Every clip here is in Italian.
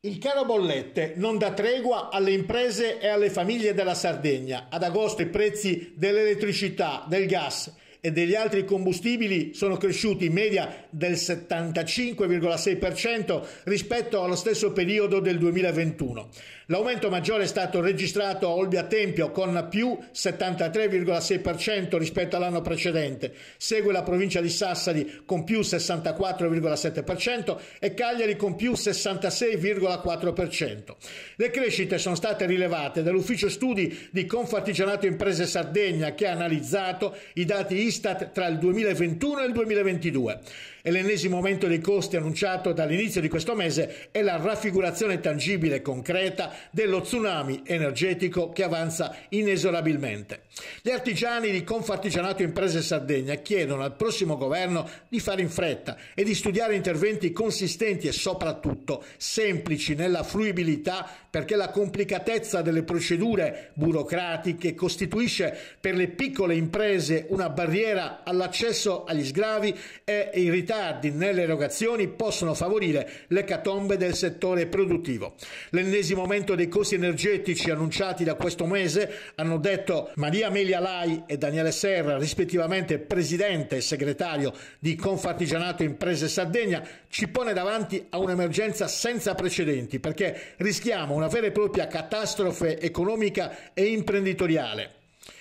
Il caro bollette non dà tregua alle imprese e alle famiglie della Sardegna. Ad agosto i prezzi dell'elettricità, del gas e degli altri combustibili sono cresciuti in media del 75,6% rispetto allo stesso periodo del 2021. L'aumento maggiore è stato registrato a Olbia Tempio con più 73,6% rispetto all'anno precedente, segue la provincia di Sassari con più 64,7% e Cagliari con più 66,4%. Le crescite sono state rilevate dall'ufficio studi di Confartigianato Imprese Sardegna che ha analizzato i dati Istat tra il 2021 e il 2022. E l'ennesimo aumento dei costi annunciato dall'inizio di questo mese è la raffigurazione tangibile e concreta dello tsunami energetico che avanza inesorabilmente. Gli artigiani di Confartigianato Imprese Sardegna chiedono al prossimo governo di fare in fretta e di studiare interventi consistenti e soprattutto semplici nella fruibilità perché la complicatezza delle procedure burocratiche costituisce per le piccole imprese una barriera barriera all'accesso agli sgravi e i ritardi nelle erogazioni possono favorire l'ecatombe del settore produttivo. L'ennesimo aumento dei costi energetici annunciati da questo mese, hanno detto Maria Amelia Lai e Daniele Serra, rispettivamente presidente e segretario di Confartigianato Imprese Sardegna, ci pone davanti a un'emergenza senza precedenti perché rischiamo una vera e propria catastrofe economica e imprenditoriale.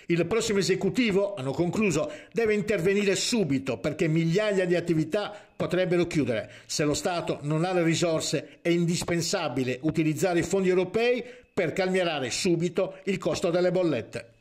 Il prossimo esecutivo, hanno concluso, deve intervenire subito perché migliaia di attività potrebbero chiudere. Se lo Stato non ha le risorse è indispensabile utilizzare i fondi europei per calmierare subito il costo delle bollette.